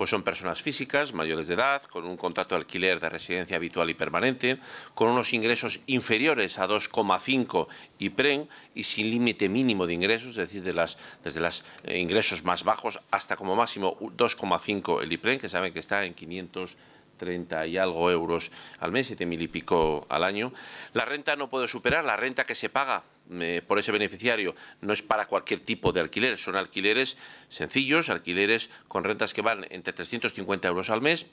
pues son personas físicas mayores de edad, con un contrato de alquiler de residencia habitual y permanente, con unos ingresos inferiores a 2,5 IPREN y sin límite mínimo de ingresos, es decir, desde los eh, ingresos más bajos hasta como máximo 2,5 el IPREN, que saben que está en 530 y algo euros al mes, 7 mil y pico al año. La renta no puede superar la renta que se paga por ese beneficiario no es para cualquier tipo de alquiler, son alquileres sencillos, alquileres con rentas que van entre 350 euros al mes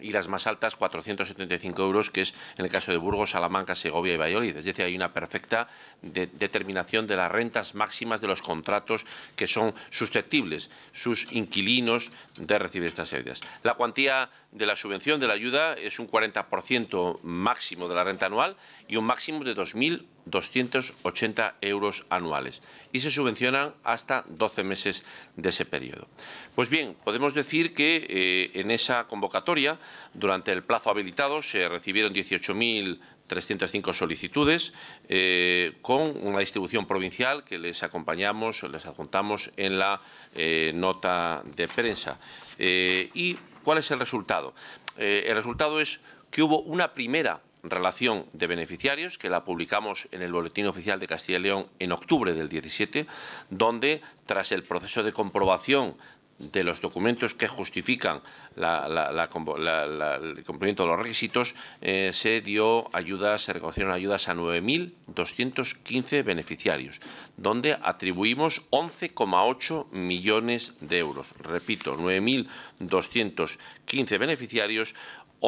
y las más altas 475 euros, que es en el caso de Burgos, Salamanca, Segovia y Valladolid. Es decir, hay una perfecta determinación de las rentas máximas de los contratos que son susceptibles sus inquilinos de recibir estas ayudas. La cuantía de la subvención de la ayuda es un 40% máximo de la renta anual y un máximo de 2.000 280 euros anuales y se subvencionan hasta 12 meses de ese periodo. Pues bien, podemos decir que eh, en esa convocatoria, durante el plazo habilitado, se recibieron 18.305 solicitudes, eh, con una distribución provincial que les acompañamos, les adjuntamos en la eh, nota de prensa. ¿Y cuál es el resultado? el resultado es que hubo una primera relación de beneficiarios, que la publicamos en el Boletín Oficial de Castilla y León en octubre del 17, donde, tras el proceso de comprobación de los documentos que justifican el cumplimiento de los requisitos, eh, se dio ayudas, se reconocieron ayudas a 9.215 beneficiarios, donde atribuimos 11,8 millones de euros. Repito, 9.215 beneficiarios,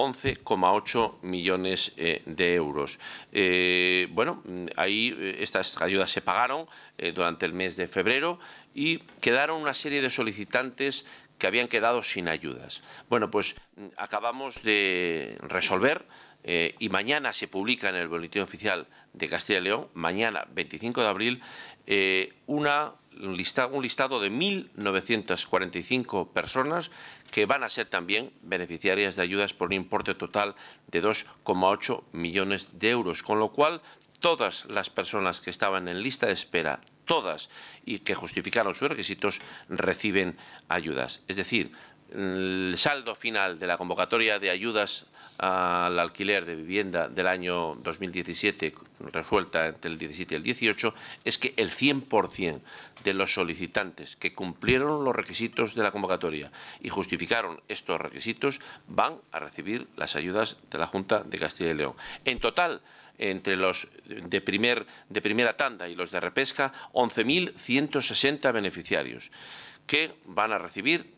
11,8 millones eh, de euros. Eh, bueno, ahí eh, estas ayudas se pagaron durante el mes de febrero y quedaron una serie de solicitantes que habían quedado sin ayudas. Bueno, pues mm, acabamos de resolver y mañana se publica en el Boletín Oficial de Castilla y León, mañana 25 de abril, una un listado, de 1.945 personas que van a ser también beneficiarias de ayudas por un importe total de 2,8 millones de euros, con lo cual todas las personas que estaban en lista de espera, todas, y que justificaron sus requisitos, reciben ayudas. Es decir, el saldo final de la convocatoria de ayudas al alquiler de vivienda del año 2017, resuelta entre el 17 y el 18, es que el 100% de los solicitantes que cumplieron los requisitos de la convocatoria y justificaron estos requisitos van a recibir las ayudas de la Junta de Castilla y León. En total, entre los de, primer, de primera tanda y los de repesca, 11.160 beneficiarios que van a recibir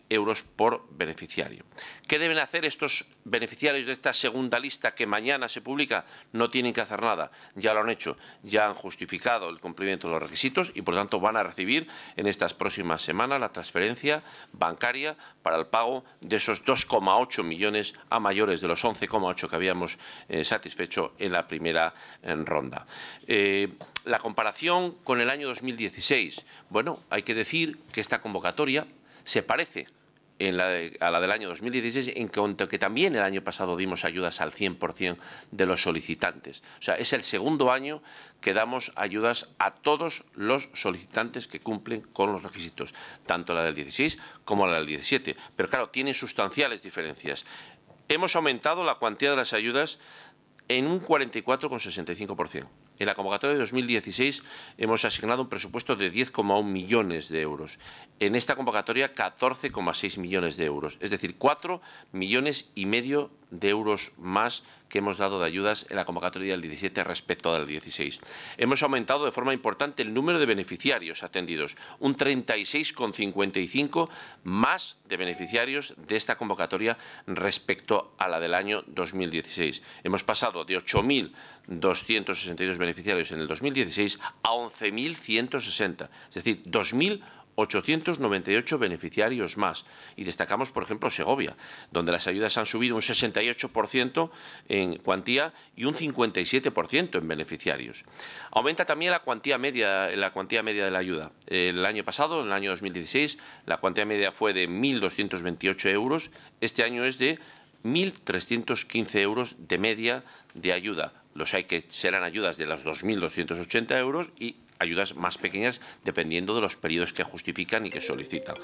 euros por beneficiario. ¿Qué deben hacer estos beneficiarios de esta segunda lista que mañana se publica? No tienen que hacer nada, ya lo han hecho, ya han justificado el cumplimiento de los requisitos y por lo tanto van a recibir en estas próximas semanas la transferencia bancaria para el pago de esos 2,8 millones a mayores de los 11,8 que habíamos eh, satisfecho en la primera eh, ronda. Eh, la comparación con el año 2016. Bueno, hay que decir que esta convocatoria se parece la a la del año 2016, en cuanto que también el año pasado dimos ayudas al 100% de los solicitantes. O sea, es el segundo año que damos ayudas a todos los solicitantes que cumplen con los requisitos, tanto la del 16 como la del 17. Pero claro, tienen sustanciales diferencias. Hemos aumentado la cuantía de las ayudas en un 44,65%. En la convocatoria de 2016 hemos asignado un presupuesto de 10,1 millones de euros. En esta convocatoria 14,6 millones de euros, es decir, 4 millones y medio de euros más que hemos dado de ayudas en la convocatoria del 17 respecto al 16. Hemos aumentado de forma importante el número de beneficiarios atendidos, un 36,55 más de beneficiarios de esta convocatoria respecto a la del año 2016. Hemos pasado de 8.262 beneficiarios en el 2016 a 11.160, es decir, 2.000 898 beneficiarios más. Y destacamos, por ejemplo, Segovia, donde las ayudas han subido un 68% en cuantía y un 57% en beneficiarios. Aumenta también la cuantía media, la cuantía media de la ayuda. El año pasado, en el año 2016, la cuantía media fue de 1.228 euros. Este año es de 1.315 euros de media de ayuda. Los hay que serán ayudas de las 2.280 euros y ayudas más pequeñas dependiendo de los periodos que justifican y que solicitan.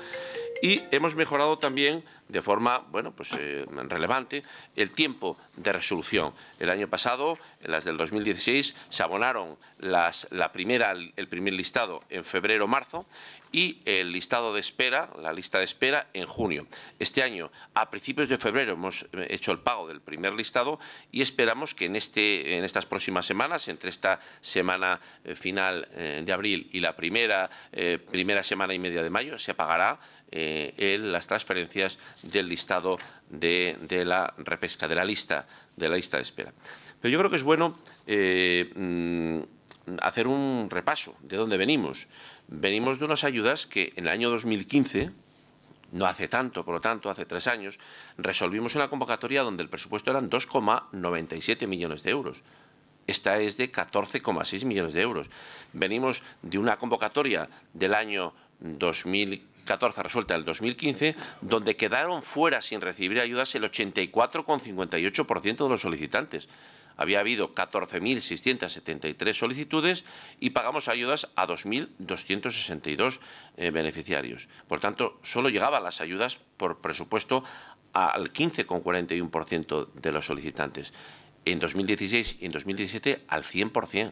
Y hemos mejorado también de forma bueno, pues, eh, relevante el tiempo de resolución. El año pasado, en las del 2016, se abonaron las, la primera, el primer listado en febrero-marzo y el listado de espera, la lista de espera en junio. Este año, a principios de febrero, hemos eh, hecho el pago del primer listado y esperamos que en, este, en estas próximas semanas, entre esta semana eh, final eh, de abril y la primera, eh, primera semana y media de mayo se pagará eh, las transferencias del listado de, la repesca, de la lista de la lista de espera. Pero yo creo que es bueno mm, hacer un repaso de dónde venimos. Venimos de unas ayudas que en el año 2015 no hace tanto, por lo tanto, hace tres años, resolvimos una convocatoria donde el presupuesto eran 2,97 millones de euros esta es de 14,6 millones de euros. Venimos de una convocatoria del año 2014, resuelta el 2015, donde quedaron fuera sin recibir ayudas el 84,58% de los solicitantes. Había habido 14.673 solicitudes y pagamos ayudas a 2.262 eh, beneficiarios. Por tanto, solo llegaban las ayudas por presupuesto al 15,41% de los solicitantes en 2016 y en 2017 al 100%.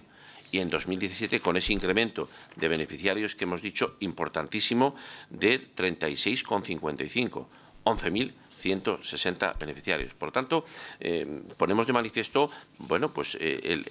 Y en 2017, con ese incremento de beneficiarios que hemos dicho importantísimo, de 36,55, 11.000 160 beneficiarios. Por lo tanto, eh, ponemos de manifiesto bueno, pues, eh,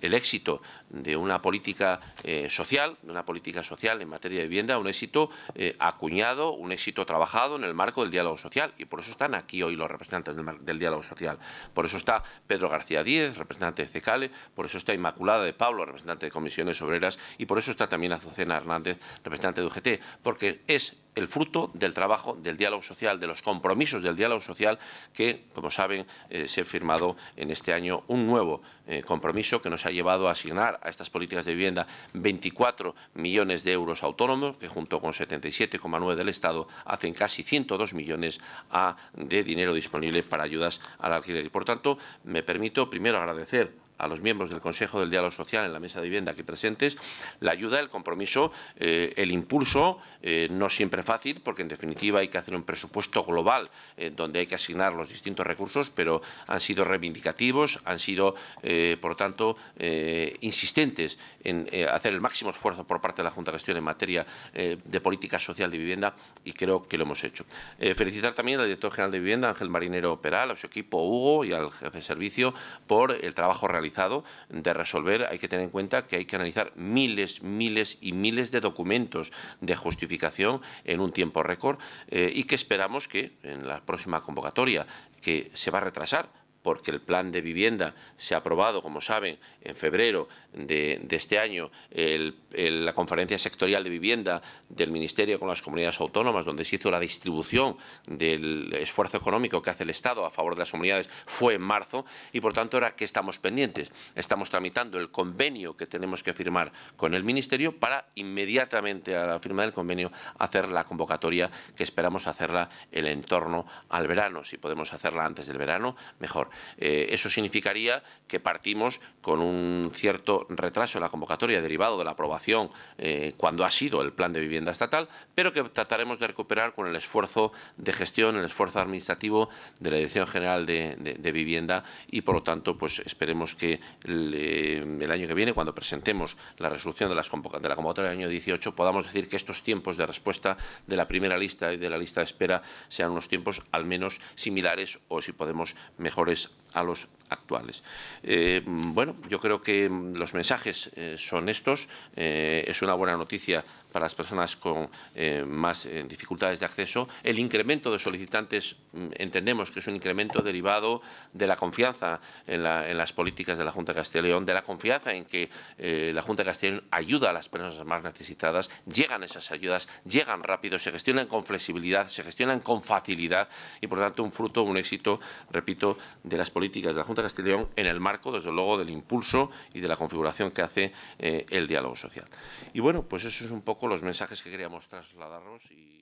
el, éxito de una política eh, social, de una política social en materia de vivienda, un éxito acuñado, un éxito trabajado en el marco del diálogo social. Y por eso están aquí hoy los representantes del, diálogo social. Por eso está Pedro García Díez, representante de CECALE, por eso está Inmaculada de Pablo, representante de Comisiones Obreras, y por eso está también Azucena Hernández, representante de UGT, porque es el fruto del trabajo del diálogo social, de los compromisos del diálogo social que, como saben, eh, se ha firmado en este año un nuevo eh, compromiso que nos ha llevado a asignar a estas políticas de vivienda 24 millones de euros autónomos, que junto con 77,9 del Estado hacen casi 102 millones de dinero disponible para ayudas al alquiler. Y, por tanto, me permito primero agradecer a los miembros del Consejo del Diálogo Social en la mesa de vivienda que presentes, la ayuda, el compromiso, eh, el impulso, eh, no siempre fácil, porque en definitiva hay que hacer un presupuesto global eh, donde hay que asignar los distintos recursos, pero han sido reivindicativos, han sido, por lo tanto, insistentes en hacer el máximo esfuerzo por parte de la Junta de Gestión en materia de política social de vivienda y creo que lo hemos hecho. felicitar también al director general de vivienda, Ángel Marinero Peral, a su equipo Hugo y al jefe de servicio por el trabajo realizado de resolver, hay que tener en cuenta que hay que analizar miles, miles y miles de documentos de justificación en un tiempo récord eh, y que esperamos que en la próxima convocatoria, que se va a retrasar porque el plan de vivienda se ha aprobado, como saben, en febrero de, este año, la conferencia sectorial de vivienda del Ministerio con las comunidades autónomas, donde se hizo la distribución del esfuerzo económico que hace el Estado a favor de las comunidades, fue en marzo y, por tanto, ahora que estamos pendientes, estamos tramitando el convenio que tenemos que firmar con el Ministerio para inmediatamente a la firma del convenio hacer la convocatoria que esperamos hacerla el entorno al verano. Si podemos hacerla antes del verano, mejor. Eh, eso significaría que partimos con un cierto retraso en la convocatoria derivado de la aprobación eh, cuando ha sido el plan de vivienda estatal, pero que trataremos de recuperar con el esfuerzo de gestión, el esfuerzo administrativo de la Dirección General de, Vivienda y, por lo tanto, pues esperemos que el, eh, año que viene, cuando presentemos la resolución de, de la convocatoria del año 18, podamos decir que estos tiempos de respuesta de la primera lista y de la lista de espera sean unos tiempos al menos similares o, si podemos, mejores pues, a los actuales. Eh, bueno, yo creo que mm, los mensajes eh, son estos. Eh, es una buena noticia para las personas con más dificultades de acceso. El incremento de solicitantes mm, entendemos que es un incremento derivado de la confianza en, las políticas de la Junta de Castilla León, de la confianza en que la Junta de Castilla ayuda a las personas más necesitadas, llegan esas ayudas, llegan rápido, se gestionan con flexibilidad, se gestionan con facilidad y, por lo tanto, un fruto, un éxito, repito, de las políticas de la Junta de en el marco, desde luego, del impulso y de la configuración que hace eh, el diálogo social. Y bueno, pues eso es un poco los mensajes que queríamos trasladaros. Y...